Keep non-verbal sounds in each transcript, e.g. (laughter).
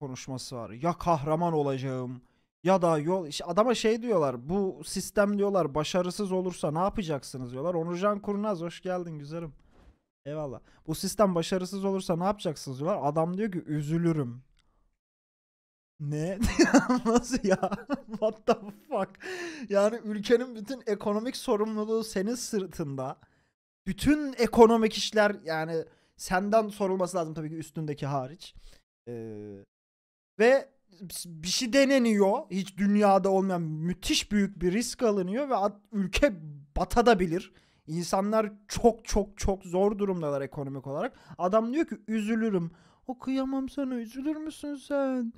konuşması var. Ya kahraman olacağım ya da yol işte adama şey diyorlar. Bu sistem diyorlar başarısız olursa ne yapacaksınız diyorlar. Onurcan Kurnaz hoş geldin güzelim. Eyvallah. Bu sistem başarısız olursa ne yapacaksınız diyorlar. Adam diyor ki üzülürüm. Ne? (laughs) Nasıl ya? (laughs) What the fuck? Yani ülkenin bütün ekonomik sorumluluğu senin sırtında. Bütün ekonomik işler yani senden sorulması lazım tabii ki üstündeki hariç. Ee, ve bir şey deneniyor. Hiç dünyada olmayan müthiş büyük bir risk alınıyor ve ülke batadabilir. İnsanlar çok çok çok zor durumdalar ekonomik olarak. Adam diyor ki üzülürüm. Okuyamam sana üzülür müsün sen?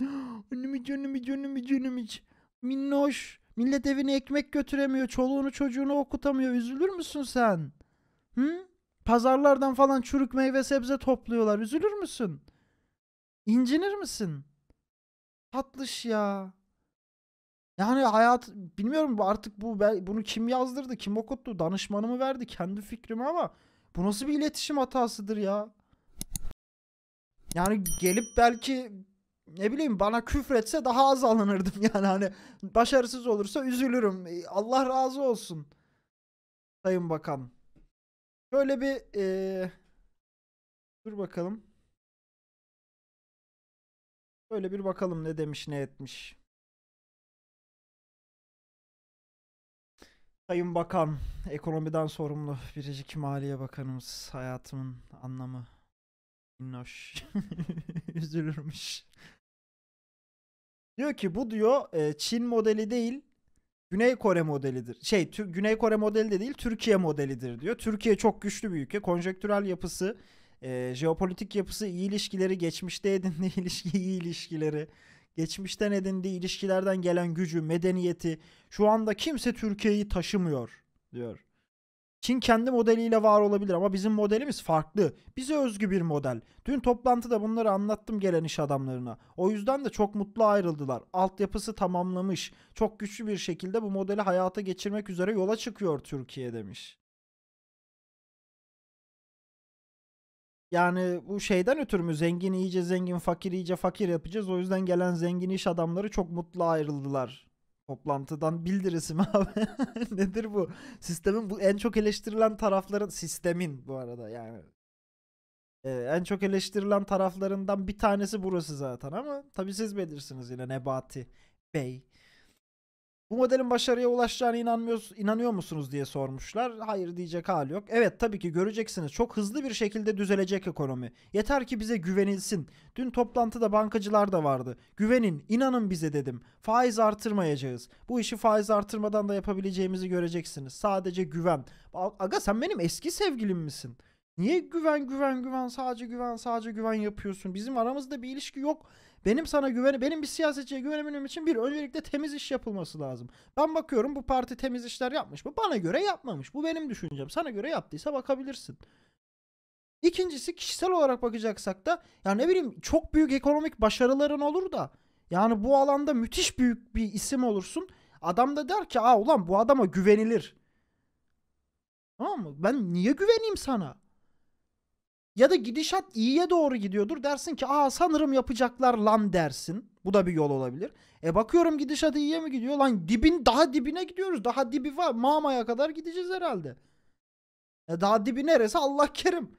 Önüm iç önüm iç önüm iç Minnoş. Millet evine ekmek götüremiyor. Çoluğunu çocuğunu okutamıyor. Üzülür müsün sen? Hı? Pazarlardan falan çürük meyve sebze topluyorlar. Üzülür müsün? İncinir misin? tatlış ya. Yani hayat bilmiyorum artık bu bunu kim yazdırdı, kim okuttu, danışmanımı verdi, kendi fikrimi ama bu nasıl bir iletişim hatasıdır ya? Yani gelip belki ne bileyim bana küfretse daha az alınırdım (laughs) yani hani başarısız olursa üzülürüm. E, Allah razı olsun. Sayın Bakan. Şöyle bir ee, dur bakalım. Böyle bir bakalım ne demiş ne etmiş. Sayın Bakan, ekonomiden sorumlu biricik Maliye Bakanımız hayatımın anlamı. Minnoş. (laughs) Üzülürmüş. Diyor ki bu diyor e, Çin modeli değil Güney Kore modelidir. Şey Güney Kore modeli de değil Türkiye modelidir diyor. Türkiye çok güçlü bir ülke. Konjektürel yapısı e, jeopolitik yapısı iyi ilişkileri, geçmişte edindiği (laughs) ilişki iyi ilişkileri, geçmişten edindiği ilişkilerden gelen gücü, medeniyeti şu anda kimse Türkiye'yi taşımıyor diyor. Çin kendi modeliyle var olabilir ama bizim modelimiz farklı. Bize özgü bir model. Dün toplantıda bunları anlattım gelen iş adamlarına. O yüzden de çok mutlu ayrıldılar. Altyapısı tamamlamış. Çok güçlü bir şekilde bu modeli hayata geçirmek üzere yola çıkıyor Türkiye demiş. Yani bu şeyden ötürü mü zengin iyice zengin fakir iyice fakir yapacağız. O yüzden gelen zengin iş adamları çok mutlu ayrıldılar. Toplantıdan bildirisi mi abi? (laughs) Nedir bu? Sistemin bu en çok eleştirilen tarafların sistemin bu arada yani. Ee, en çok eleştirilen taraflarından bir tanesi burası zaten ama tabii siz bilirsiniz yine Nebati Bey. Bu modelin başarıya ulaşacağına inanmıyoruz, inanıyor musunuz diye sormuşlar. Hayır diyecek hal yok. Evet tabii ki göreceksiniz. Çok hızlı bir şekilde düzelecek ekonomi. Yeter ki bize güvenilsin. Dün toplantıda bankacılar da vardı. Güvenin, inanın bize dedim. Faiz artırmayacağız. Bu işi faiz artırmadan da yapabileceğimizi göreceksiniz. Sadece güven. Aga sen benim eski sevgilim misin? Niye güven güven güven sadece güven sadece güven yapıyorsun? Bizim aramızda bir ilişki yok. Benim sana güven benim bir siyasetçiye güvenebilmem için bir öncelikle temiz iş yapılması lazım. Ben bakıyorum bu parti temiz işler yapmış mı? Bana göre yapmamış. Bu benim düşüncem. Sana göre yaptıysa bakabilirsin. İkincisi kişisel olarak bakacaksak da ya ne bileyim çok büyük ekonomik başarıların olur da yani bu alanda müthiş büyük bir isim olursun. Adam da der ki aa ulan bu adama güvenilir. Tamam mı? Ben niye güveneyim sana? Ya da gidişat iyiye doğru gidiyordur. Dersin ki aa sanırım yapacaklar lan dersin. Bu da bir yol olabilir. E bakıyorum gidişat iyiye mi gidiyor? Lan dibin daha dibine gidiyoruz. Daha dibi var. Mamaya kadar gideceğiz herhalde. E daha dibi neresi Allah kerim.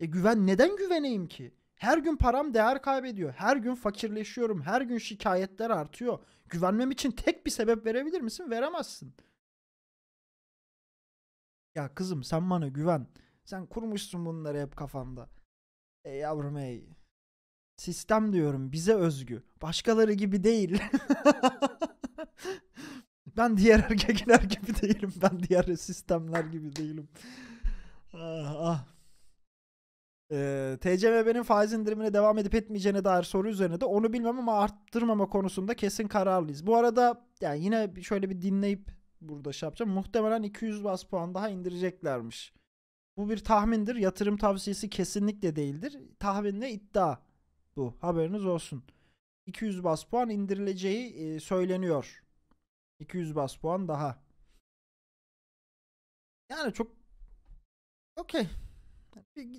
E güven neden güveneyim ki? Her gün param değer kaybediyor. Her gün fakirleşiyorum. Her gün şikayetler artıyor. Güvenmem için tek bir sebep verebilir misin? Veremezsin. Ya kızım sen bana güven. Sen kurmuşsun bunları hep kafanda. Ey yavrum ey. Sistem diyorum bize özgü. Başkaları gibi değil. (laughs) ben diğer erkekler gibi değilim. Ben diğer sistemler gibi değilim. ah, ah. Ee, TCMB'nin faiz indirimine devam edip etmeyeceğine dair soru üzerine de onu bilmem ama arttırmama konusunda kesin kararlıyız. Bu arada yani yine şöyle bir dinleyip burada şey yapacağım. Muhtemelen 200 bas puan daha indireceklermiş. Bu bir tahmindir. Yatırım tavsiyesi kesinlikle değildir. Tahminle iddia bu. Haberiniz olsun. 200 bas puan indirileceği e, söyleniyor. 200 bas puan daha. Yani çok okey.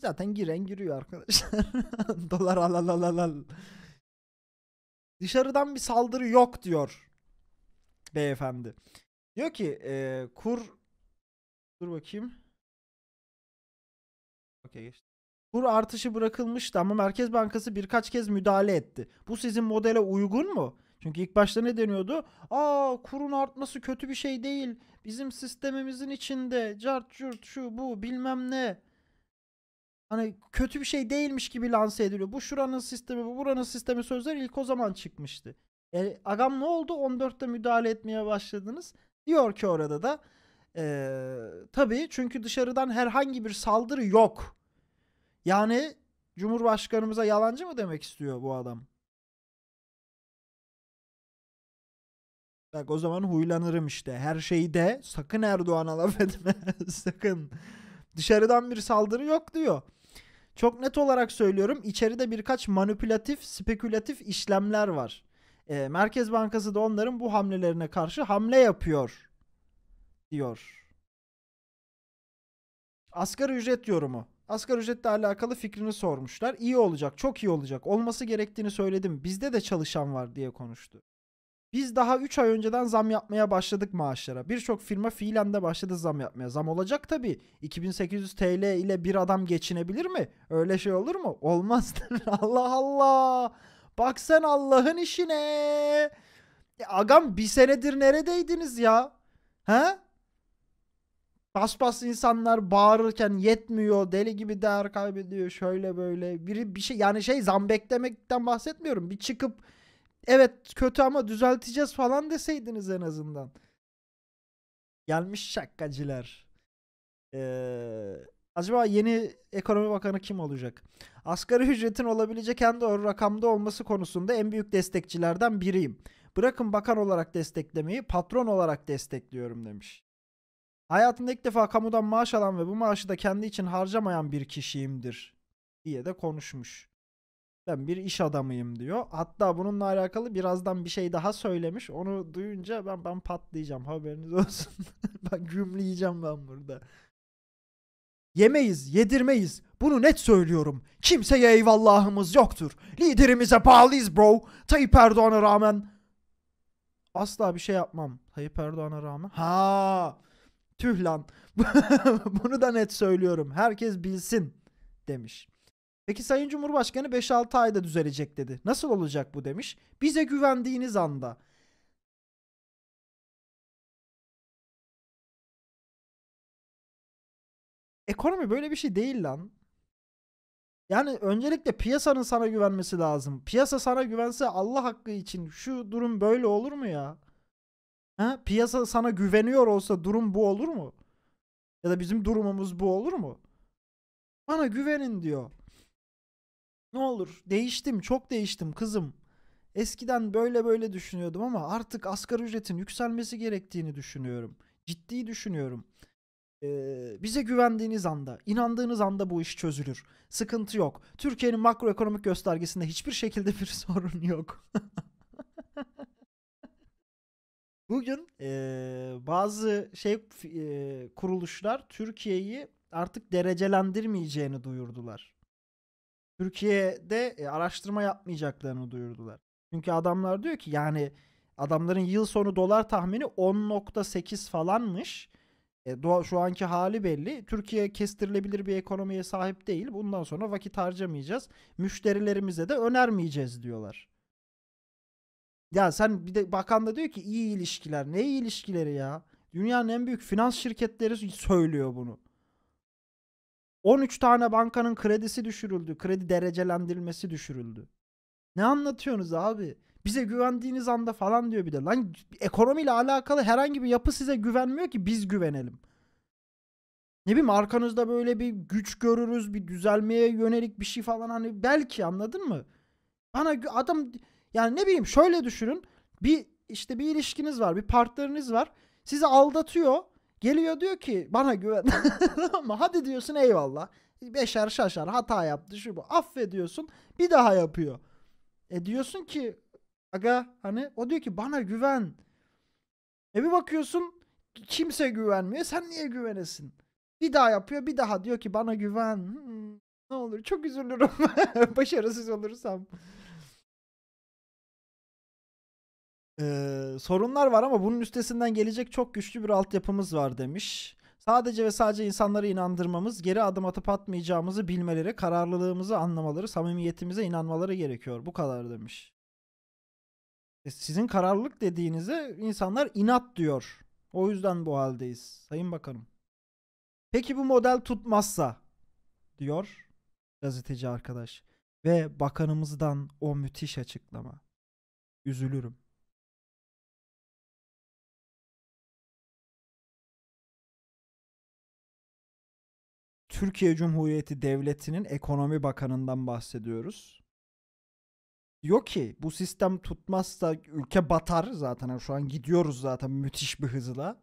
Zaten giren giriyor arkadaşlar. (laughs) Dolar al al al al. Dışarıdan bir saldırı yok diyor beyefendi. Diyor ki e, kur dur bakayım. Okey geçtim. Kur artışı bırakılmıştı ama Merkez Bankası birkaç kez müdahale etti. Bu sizin modele uygun mu? Çünkü ilk başta ne deniyordu? Aa kurun artması kötü bir şey değil. Bizim sistemimizin içinde cart curt şu bu bilmem ne. Hani kötü bir şey değilmiş gibi lanse ediliyor. Bu şuranın sistemi bu buranın sistemi sözler ilk o zaman çıkmıştı. E, agam ne oldu? 14'te müdahale etmeye başladınız. Diyor ki orada da. E, tabii çünkü dışarıdan herhangi bir saldırı yok. Yani Cumhurbaşkanımıza yalancı mı demek istiyor bu adam? Bak o zaman huylanırım işte. Her şeyi de sakın Erdoğan'a laf etme. (laughs) sakın. Dışarıdan bir saldırı yok diyor. Çok net olarak söylüyorum İçeride birkaç manipülatif, spekülatif işlemler var. E, Merkez Bankası da onların bu hamlelerine karşı hamle yapıyor diyor. Asgari ücret yorumu. Asgari ücretle alakalı fikrini sormuşlar. İyi olacak, çok iyi olacak. Olması gerektiğini söyledim. Bizde de çalışan var diye konuştu. Biz daha 3 ay önceden zam yapmaya başladık maaşlara. Birçok firma fiilen de başladı zam yapmaya. Zam olacak tabii. 2800 TL ile bir adam geçinebilir mi? Öyle şey olur mu? Olmaz. (laughs) Allah Allah. Bak sen Allah'ın işine. E, agam bir senedir neredeydiniz ya? He? Paspas insanlar bağırırken yetmiyor. Deli gibi değer kaybediyor. Şöyle böyle. Biri bir şey yani şey zam beklemekten bahsetmiyorum. Bir çıkıp evet kötü ama düzelteceğiz falan deseydiniz en azından. Gelmiş şakacılar Ee, acaba yeni ekonomi bakanı kim olacak? Asgari ücretin olabilecek en doğru rakamda olması konusunda en büyük destekçilerden biriyim. Bırakın bakan olarak desteklemeyi patron olarak destekliyorum demiş. Hayatımda ilk defa kamudan maaş alan ve bu maaşı da kendi için harcamayan bir kişiyimdir diye de konuşmuş. Ben bir iş adamıyım diyor. Hatta bununla alakalı birazdan bir şey daha söylemiş. Onu duyunca ben ben patlayacağım haberiniz olsun. (laughs) ben gümleyeceğim ben burada. Yemeyiz, yedirmeyiz. Bunu net söylüyorum. Kimseye eyvallahımız yoktur. Liderimize bağlıyız bro. Tayyip Erdoğan'a rağmen. Asla bir şey yapmam. Tayyip Erdoğan'a rağmen. Ha. Tüh lan. (laughs) Bunu da net söylüyorum. Herkes bilsin demiş. Peki Sayın Cumhurbaşkanı 5-6 ayda düzelecek dedi. Nasıl olacak bu demiş. Bize güvendiğiniz anda. Ekonomi böyle bir şey değil lan. Yani öncelikle piyasanın sana güvenmesi lazım. Piyasa sana güvense Allah hakkı için şu durum böyle olur mu ya? Ha? Piyasa sana güveniyor olsa durum bu olur mu? Ya da bizim durumumuz bu olur mu? Bana güvenin diyor. Ne olur değiştim çok değiştim kızım. Eskiden böyle böyle düşünüyordum ama artık asgari ücretin yükselmesi gerektiğini düşünüyorum. Ciddi düşünüyorum. Ee, bize güvendiğiniz anda, inandığınız anda bu iş çözülür. Sıkıntı yok. Türkiye'nin makroekonomik göstergesinde hiçbir şekilde bir (laughs) sorun yok. (laughs) Bugün e, bazı şey e, kuruluşlar Türkiye'yi artık derecelendirmeyeceğini duyurdular. Türkiye'de e, araştırma yapmayacaklarını duyurdular. Çünkü adamlar diyor ki yani adamların yıl sonu dolar tahmini 10.8 falanmış. E, doğa, şu anki hali belli. Türkiye kestirilebilir bir ekonomiye sahip değil. Bundan sonra vakit harcamayacağız. Müşterilerimize de önermeyeceğiz diyorlar. Ya sen bir de bakan da diyor ki iyi ilişkiler. Ne iyi ilişkileri ya? Dünyanın en büyük finans şirketleri söylüyor bunu. 13 tane bankanın kredisi düşürüldü. Kredi derecelendirilmesi düşürüldü. Ne anlatıyorsunuz abi? Bize güvendiğiniz anda falan diyor bir de. Lan ekonomiyle alakalı herhangi bir yapı size güvenmiyor ki biz güvenelim. Ne bileyim arkanızda böyle bir güç görürüz, bir düzelmeye yönelik bir şey falan hani belki anladın mı? Bana adam yani ne bileyim şöyle düşünün. Bir işte bir ilişkiniz var, bir partneriniz var. Sizi aldatıyor. Geliyor diyor ki bana güven. (laughs) Ama hadi diyorsun eyvallah. Beşer şaşar hata yaptı şu bu. Affediyorsun. Bir daha yapıyor. E diyorsun ki aga hani o diyor ki bana güven. E bir bakıyorsun kimse güvenmiyor. Sen niye güvenesin? Bir daha yapıyor. Bir daha diyor ki bana güven. Hmm, ne olur çok üzülürüm. (laughs) Başarısız olursam. Ee, sorunlar var ama bunun üstesinden gelecek çok güçlü bir altyapımız var demiş. Sadece ve sadece insanları inandırmamız, geri adım atıp atmayacağımızı bilmeleri, kararlılığımızı anlamaları, samimiyetimize inanmaları gerekiyor. Bu kadar demiş. E sizin kararlılık dediğinize insanlar inat diyor. O yüzden bu haldeyiz Sayın Bakanım. Peki bu model tutmazsa diyor gazeteci arkadaş ve bakanımızdan o müthiş açıklama. Üzülürüm. Türkiye Cumhuriyeti Devleti'nin ekonomi bakanından bahsediyoruz. Diyor ki bu sistem tutmazsa ülke batar zaten. Yani şu an gidiyoruz zaten müthiş bir hızla.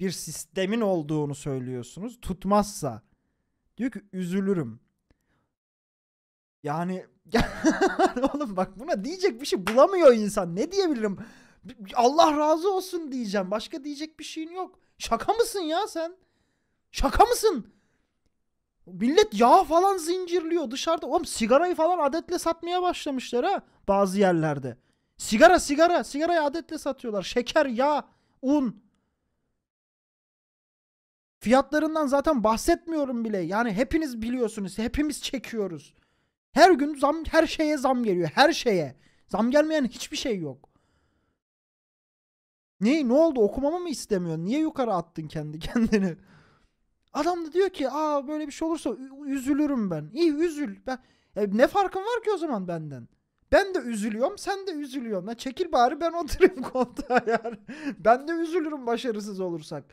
Bir sistemin olduğunu söylüyorsunuz. Tutmazsa diyor ki üzülürüm. Yani (laughs) oğlum bak buna diyecek bir şey bulamıyor insan. Ne diyebilirim? Allah razı olsun diyeceğim. Başka diyecek bir şeyin yok. Şaka mısın ya sen? Şaka mısın? Millet yağ falan zincirliyor dışarıda. Oğlum sigarayı falan adetle satmaya başlamışlar ha bazı yerlerde. Sigara sigara sigarayı adetle satıyorlar. Şeker, yağ, un. Fiyatlarından zaten bahsetmiyorum bile. Yani hepiniz biliyorsunuz. Hepimiz çekiyoruz. Her gün zam her şeye zam geliyor. Her şeye. Zam gelmeyen hiçbir şey yok. Ne ne oldu? Okumamı mı istemiyorsun? Niye yukarı attın kendi (laughs) kendini? Adam da diyor ki aa böyle bir şey olursa üzülürüm ben. İyi üzül. Ben, e, ne farkın var ki o zaman benden? Ben de üzülüyorum sen de üzülüyorsun. Ha, çekil bari ben (laughs) oturayım koltuğa yani. ben de üzülürüm başarısız olursak.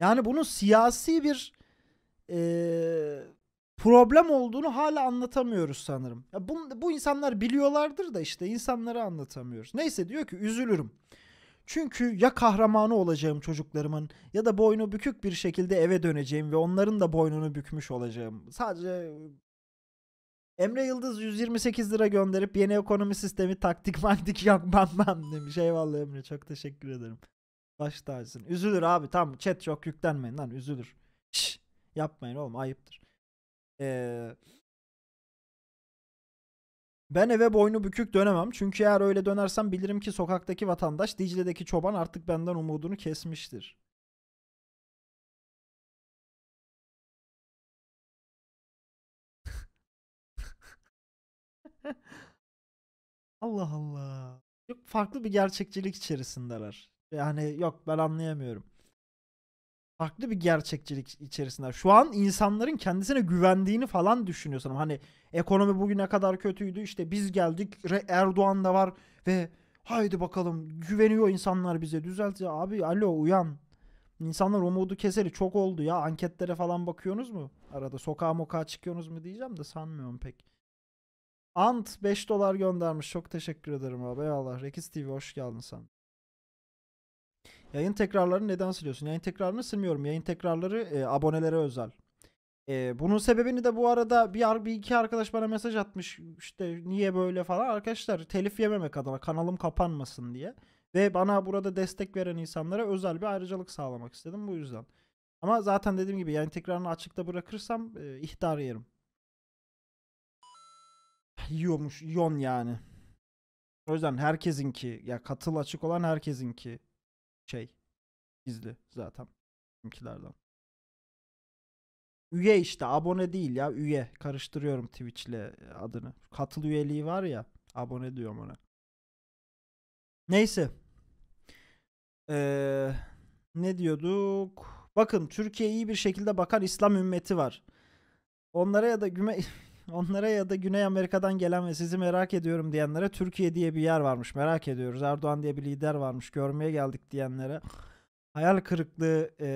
Yani bunun siyasi bir e, problem olduğunu hala anlatamıyoruz sanırım. Ya bu, bu insanlar biliyorlardır da işte insanlara anlatamıyoruz. Neyse diyor ki üzülürüm. Çünkü ya kahramanı olacağım çocuklarımın ya da boynu bükük bir şekilde eve döneceğim ve onların da boynunu bükmüş olacağım. Sadece ee, Emre Yıldız 128 lira gönderip yeni ekonomi sistemi taktik mantik yapmam ben demiş. Eyvallah Emre çok teşekkür ederim. Baş tacısın. Üzülür abi tam chat çok yüklenmeyin lan üzülür. Şş, yapmayın oğlum ayıptır. Eee... Ben eve boynu bükük dönemem çünkü eğer öyle dönersem bilirim ki sokaktaki vatandaş Dicle'deki çoban artık benden umudunu kesmiştir. (laughs) Allah Allah. Çok farklı bir gerçekçilik içerisindeler. Yani yok ben anlayamıyorum farklı bir gerçekçilik içerisinde. Şu an insanların kendisine güvendiğini falan düşünüyorsun. Hani ekonomi bugüne kadar kötüydü. İşte biz geldik. Erdoğan da var ve haydi bakalım güveniyor insanlar bize. Düzelt ya abi alo uyan. İnsanlar umudu keseli çok oldu ya. Anketlere falan bakıyorsunuz mu? Arada sokağa mokağa çıkıyorsunuz mu diyeceğim de sanmıyorum pek. Ant 5 dolar göndermiş. Çok teşekkür ederim abi. Eyvallah. Rekiz TV hoş geldin sen. Yayın tekrarlarını neden siliyorsun? Yayın tekrarını silmiyorum. Yayın tekrarları e, abonelere özel. E, bunun sebebini de bu arada bir, bir iki arkadaş bana mesaj atmış. İşte niye böyle falan. Arkadaşlar telif yememek adına kanalım kapanmasın diye. Ve bana burada destek veren insanlara özel bir ayrıcalık sağlamak istedim bu yüzden. Ama zaten dediğim gibi yani tekrarını açıkta bırakırsam e, ihtar yerim. Yiyormuş, yon yani. O yüzden herkesinki ya katıl açık olan herkesinki şey gizli zaten kimkilerden Üye işte abone değil ya üye. Karıştırıyorum Twitch'le adını. Katıl üyeliği var ya abone diyorum ona. Neyse. Ee, ne diyorduk? Bakın Türkiye iyi bir şekilde bakan İslam ümmeti var. Onlara ya da güme (laughs) Onlara ya da Güney Amerika'dan gelen ve sizi merak ediyorum diyenlere Türkiye diye bir yer varmış. Merak ediyoruz. Erdoğan diye bir lider varmış. Görmeye geldik diyenlere hayal kırıklığı e,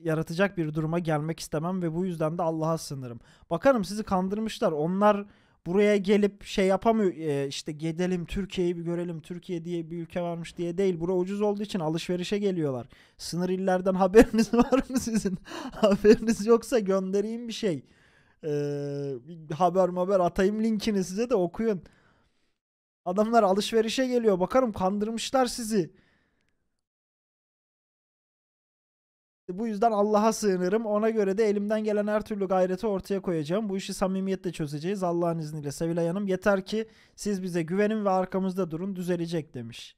yaratacak bir duruma gelmek istemem ve bu yüzden de Allah'a sınırım. Bakarım sizi kandırmışlar. Onlar buraya gelip şey yapamıyor e, işte gidelim Türkiye'yi bir görelim Türkiye diye bir ülke varmış diye değil. Bura ucuz olduğu için alışverişe geliyorlar. Sınır illerden (laughs) haberiniz var mı sizin? (laughs) haberiniz yoksa göndereyim bir şey. Ee, haber haber atayım linkini size de okuyun. Adamlar alışverişe geliyor. Bakarım kandırmışlar sizi. Bu yüzden Allah'a sığınırım. Ona göre de elimden gelen her türlü gayreti ortaya koyacağım. Bu işi samimiyetle çözeceğiz Allah'ın izniyle. Sevilay Hanım yeter ki siz bize güvenin ve arkamızda durun düzelecek demiş.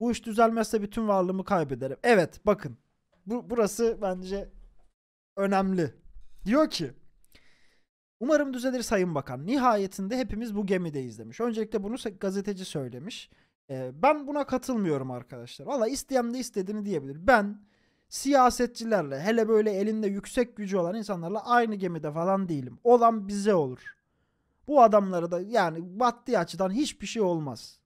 Bu iş düzelmezse bütün varlığımı kaybederim. Evet bakın bu, burası bence önemli. Diyor ki Umarım düzelir Sayın Bakan. Nihayetinde hepimiz bu gemideyiz demiş. Öncelikle bunu gazeteci söylemiş. Ee, ben buna katılmıyorum arkadaşlar. Valla isteyen de istediğini diyebilir. Ben siyasetçilerle hele böyle elinde yüksek gücü olan insanlarla aynı gemide falan değilim. Olan bize olur. Bu adamları da yani maddi açıdan hiçbir şey olmaz.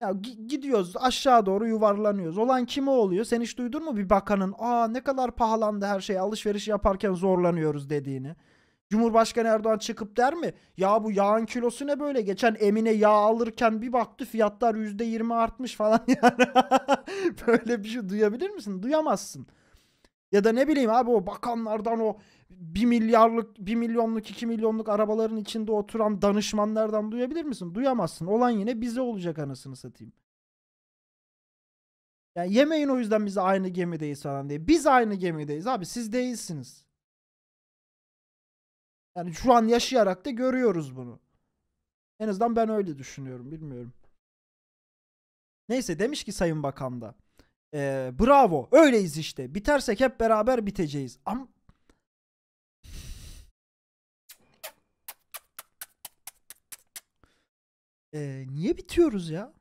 Ya gidiyoruz aşağı doğru yuvarlanıyoruz. Olan kime oluyor? Sen hiç duydun mu bir bakanın aa ne kadar pahalandı her şey alışveriş yaparken zorlanıyoruz dediğini. Cumhurbaşkanı Erdoğan çıkıp der mi? Ya bu yağın kilosu ne böyle? Geçen Emine yağ alırken bir baktı fiyatlar %20 artmış falan (laughs) yani. böyle bir şey duyabilir misin? Duyamazsın. Ya da ne bileyim abi o bakanlardan o 1 milyarlık, 1 milyonluk, 2 milyonluk arabaların içinde oturan danışmanlardan duyabilir misin? Duyamazsın. Olan yine bize olacak anasını satayım. Yani yemeyin o yüzden biz aynı gemideyiz falan diye. Biz aynı gemideyiz abi siz değilsiniz. Yani şu an yaşayarak da görüyoruz bunu. En azından ben öyle düşünüyorum. Bilmiyorum. Neyse demiş ki Sayın Bakan da. E, bravo öyleyiz işte. Bitersek hep beraber biteceğiz. Am. e, niye bitiyoruz ya?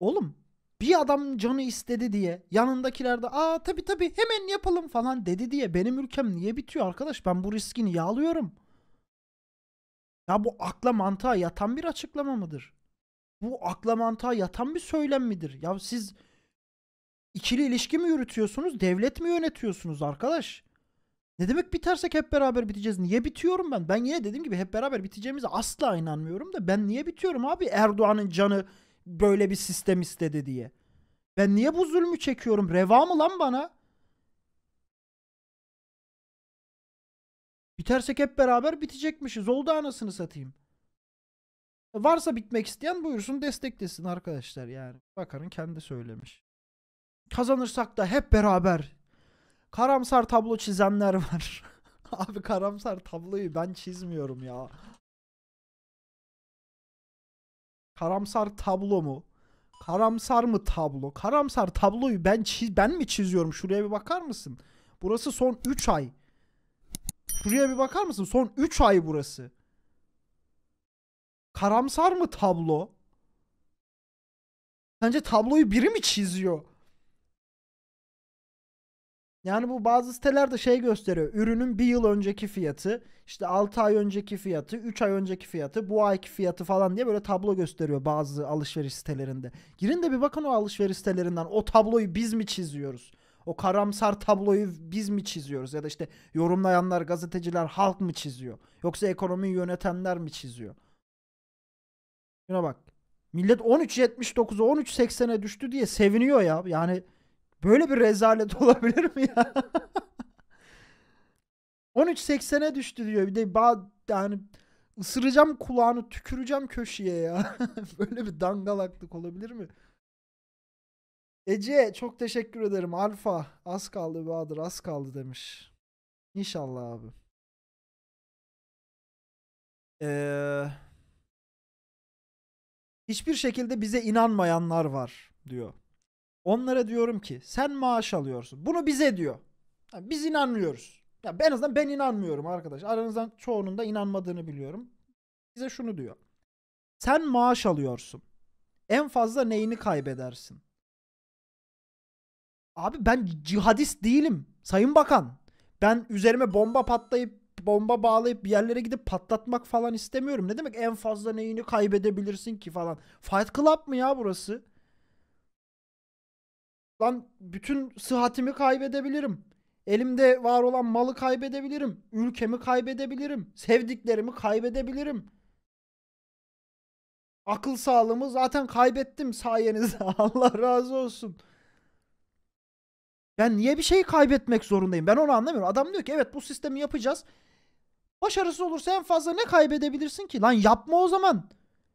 Oğlum bir adam canı istedi diye yanındakiler de aa tabi tabi hemen yapalım falan dedi diye benim ülkem niye bitiyor arkadaş ben bu riski niye alıyorum? Ya bu akla mantığa yatan bir açıklama mıdır? Bu akla mantığa yatan bir söylem midir? Ya siz ikili ilişki mi yürütüyorsunuz devlet mi yönetiyorsunuz arkadaş? Ne demek bitersek hep beraber biteceğiz? Niye bitiyorum ben? Ben yine dediğim gibi hep beraber biteceğimize asla inanmıyorum da ben niye bitiyorum abi Erdoğan'ın canı böyle bir sistem istedi diye. Ben niye bu zulmü çekiyorum? Reva mı lan bana? Bitersek hep beraber bitecekmişiz. Oldu anasını satayım. E, varsa bitmek isteyen buyursun desteklesin arkadaşlar yani. bakarın kendi söylemiş. Kazanırsak da hep beraber. Karamsar tablo çizenler var. (laughs) Abi karamsar tabloyu ben çizmiyorum ya. Karamsar tablo mu? Karamsar mı tablo? Karamsar tabloyu ben çiz ben mi çiziyorum? Şuraya bir bakar mısın? Burası son 3 ay. Şuraya bir bakar mısın? Son 3 ay burası. Karamsar mı tablo? Sence tabloyu biri mi çiziyor? Yani bu bazı sitelerde şey gösteriyor. Ürünün bir yıl önceki fiyatı, işte 6 ay önceki fiyatı, 3 ay önceki fiyatı, bu ayki fiyatı falan diye böyle tablo gösteriyor bazı alışveriş sitelerinde. Girin de bir bakın o alışveriş sitelerinden. O tabloyu biz mi çiziyoruz? O karamsar tabloyu biz mi çiziyoruz? Ya da işte yorumlayanlar, gazeteciler, halk mı çiziyor? Yoksa ekonomiyi yönetenler mi çiziyor? Şuna bak. Millet 13.79'a 13.80'e düştü diye seviniyor ya. Yani Böyle bir rezalet (laughs) olabilir mi ya? 13.80'e düştü diyor. Bir de ba yani ısıracağım kulağını tüküreceğim köşeye ya. (laughs) Böyle bir dangalaklık olabilir mi? Ece çok teşekkür ederim. Alfa az kaldı Bahadır az kaldı demiş. İnşallah abi. Ee, hiçbir şekilde bize inanmayanlar var diyor. Onlara diyorum ki sen maaş alıyorsun. Bunu bize diyor. biz inanmıyoruz. Ya en azından ben inanmıyorum arkadaş. Aranızdan çoğunun da inanmadığını biliyorum. Bize şunu diyor. Sen maaş alıyorsun. En fazla neyini kaybedersin? Abi ben cihadist değilim. Sayın Bakan. Ben üzerime bomba patlayıp bomba bağlayıp bir yerlere gidip patlatmak falan istemiyorum. Ne demek en fazla neyini kaybedebilirsin ki falan. Fight Club mı ya burası? Lan bütün sıhhatimi kaybedebilirim. Elimde var olan malı kaybedebilirim. Ülkemi kaybedebilirim. Sevdiklerimi kaybedebilirim. Akıl sağlığımı zaten kaybettim sayenizde. (laughs) Allah razı olsun. Ben niye bir şey kaybetmek zorundayım? Ben onu anlamıyorum. Adam diyor ki evet bu sistemi yapacağız. Başarısız olursa en fazla ne kaybedebilirsin ki? Lan yapma o zaman.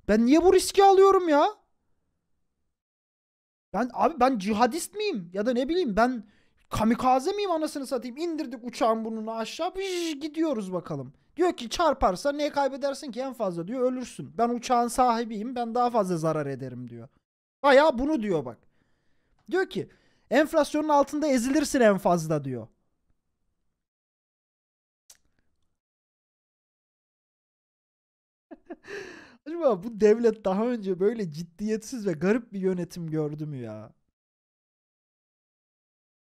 Ben niye bu riski alıyorum ya? Ben abi ben cihadist miyim? Ya da ne bileyim ben kamikaze miyim anasını satayım? indirdik uçağın burnunu aşağı pişş, gidiyoruz bakalım. Diyor ki çarparsa ne kaybedersin ki en fazla diyor ölürsün. Ben uçağın sahibiyim ben daha fazla zarar ederim diyor. Baya bunu diyor bak. Diyor ki enflasyonun altında ezilirsin en fazla diyor acaba bu devlet daha önce böyle ciddiyetsiz ve garip bir yönetim gördü mü ya?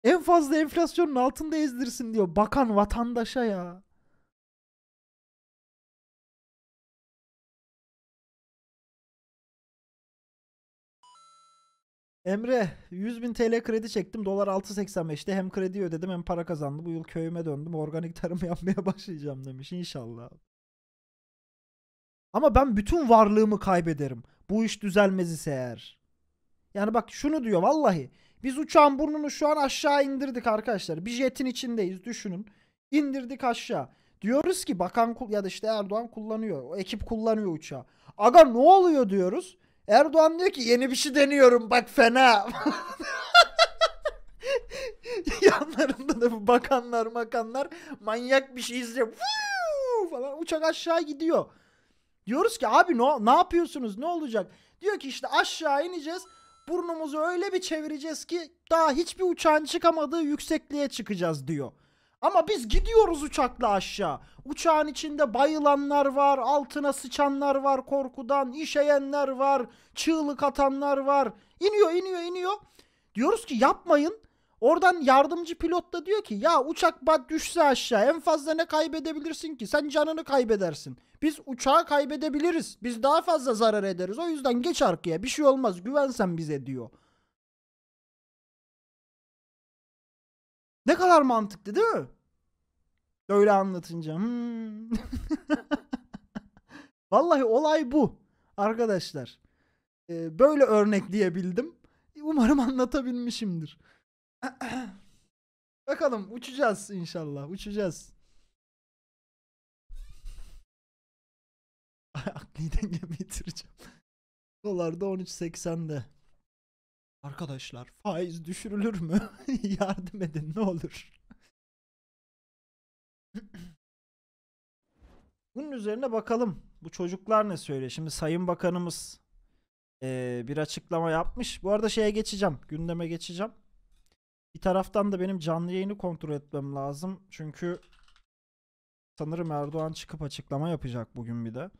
En fazla enflasyonun altında ezdirsin diyor bakan vatandaşa ya. Emre 100 bin TL kredi çektim dolar 6.85'te hem kredi ödedim hem para kazandım bu yıl köyüme döndüm organik tarım (laughs) yapmaya başlayacağım demiş inşallah. Ama ben bütün varlığımı kaybederim. Bu iş düzelmez ise eğer. Yani bak şunu diyor vallahi. Biz uçağın burnunu şu an aşağı indirdik arkadaşlar. Bir jetin içindeyiz düşünün. İndirdik aşağı. Diyoruz ki bakan ya da işte Erdoğan kullanıyor. O ekip kullanıyor uçağı. Aga ne oluyor diyoruz. Erdoğan diyor ki yeni bir şey deniyorum bak fena. (laughs) Yanlarında da bu bakanlar makanlar manyak bir şey izliyor. Falan uçak aşağı gidiyor. Diyoruz ki abi ne, ne yapıyorsunuz ne olacak? Diyor ki işte aşağı ineceğiz burnumuzu öyle bir çevireceğiz ki daha hiçbir uçağın çıkamadığı yüksekliğe çıkacağız diyor. Ama biz gidiyoruz uçakla aşağı. Uçağın içinde bayılanlar var, altına sıçanlar var korkudan, işeyenler var, çığlık atanlar var. İniyor, iniyor, iniyor. Diyoruz ki yapmayın. Oradan yardımcı pilot da diyor ki ya uçak bat düşse aşağı en fazla ne kaybedebilirsin ki? Sen canını kaybedersin. Biz uçağı kaybedebiliriz. Biz daha fazla zarar ederiz. O yüzden geç arkaya bir şey olmaz güvensen bize diyor. Ne kadar mantıklı değil mi? böyle anlatınca. Hmm. (laughs) Vallahi olay bu arkadaşlar. Ee, böyle örnekleyebildim. Umarım anlatabilmişimdir. (coughs) Bakalım uçacağız inşallah. Uçacağız. (coughs) Akli dengemi yitireceğim. (coughs) da 13.80'de. Arkadaşlar faiz düşürülür mü? (laughs) Yardım edin ne olur. Bunun üzerine bakalım. Bu çocuklar ne söylüyor? Şimdi Sayın Bakanımız ee, bir açıklama yapmış. Bu arada şeye geçeceğim. Gündeme geçeceğim. Bir taraftan da benim canlı yayını kontrol etmem lazım. Çünkü sanırım Erdoğan çıkıp açıklama yapacak bugün bir de.